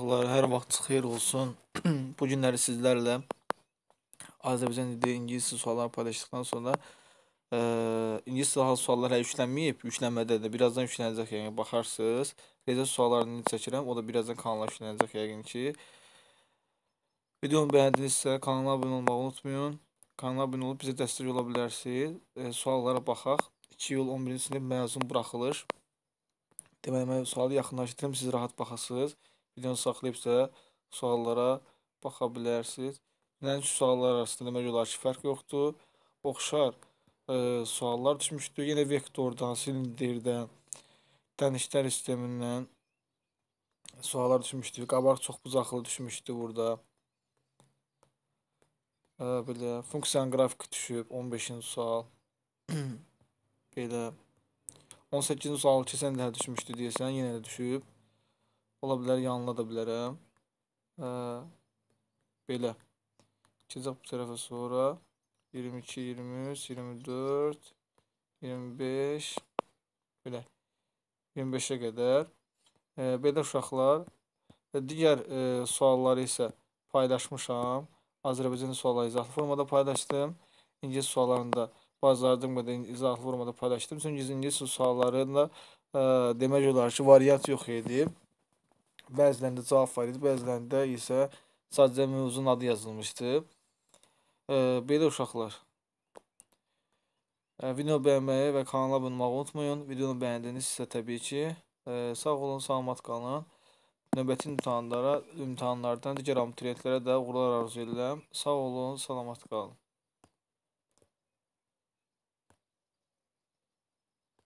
Dostlar, hər vaxt xeyir olsun. Bu günləri sizlərlə Azərbaycan dili ingilis sualları paylaşdıqdan sonra ə, e, ingilis dili sualları hələ yüklənməyib, yüklənmədə də birazdan yüklənəcək yəqin baxarsınız. Reza suallarını çəkirəm, o da birazdan kanala yüklənəcək yəqin ki. Videomu bəyəndinizsə kanala abunə olmağı unutmayın. Kanala abunə olub bizə dəstək ola bilərsiniz. Ə, e, suallara baxaq. 2 iyul 11-ci sinif məzun buraxılır. Deməli, mən sualı yaxınlaşdırım, siz rahat baxasınız videonu saxlayıb isə suallara baxa bilərsiniz. Nəinki suallar arasında demək olar ki, fərq yoxdur. Oxşar e, suallar düşmüşdü. Yenə vektordan, silindirdən, dənişlər sistemindən suallar düşmüşdü. Qabarıq çox bucaqlı düşmüşdü burada. E, belə funksiyanın qrafiki düşüb 15-ci sual. belə 18-ci sual keçən dəfə düşmüşdü deyəsən, yenə də düşüb. Ola bilər yanına da bilərəm. Hə, belə. Keçəcək bu tərəfə sonra 22, 23, 24, 25 belə 25-ə qədər. E, belə uşaqlar və digər e, sualları isə paylaşmışam. Azərbaycan sualları izahlı formada paylaşdım. İngilis suallarını da bacardım qədər izahlı formada paylaşdım. Çünki ingilis suallarında e, demək olar ki, variant yox idi. Bəzilərində cavab var idi, bəzilərində isə sadəcə mövzunun adı yazılmışdı. E, belə uşaqlar. E, videonu bəyənməyi və kanala abunə olmağı unutmayın. Videonu bəyəndinizsə təbii ki, e, sağ olun, salamat qalın. Növbəti imtahanlara, imtahanlardan digər abituriyentlərə də uğurlar arzu edirəm. Sağ olun, salamat qalın.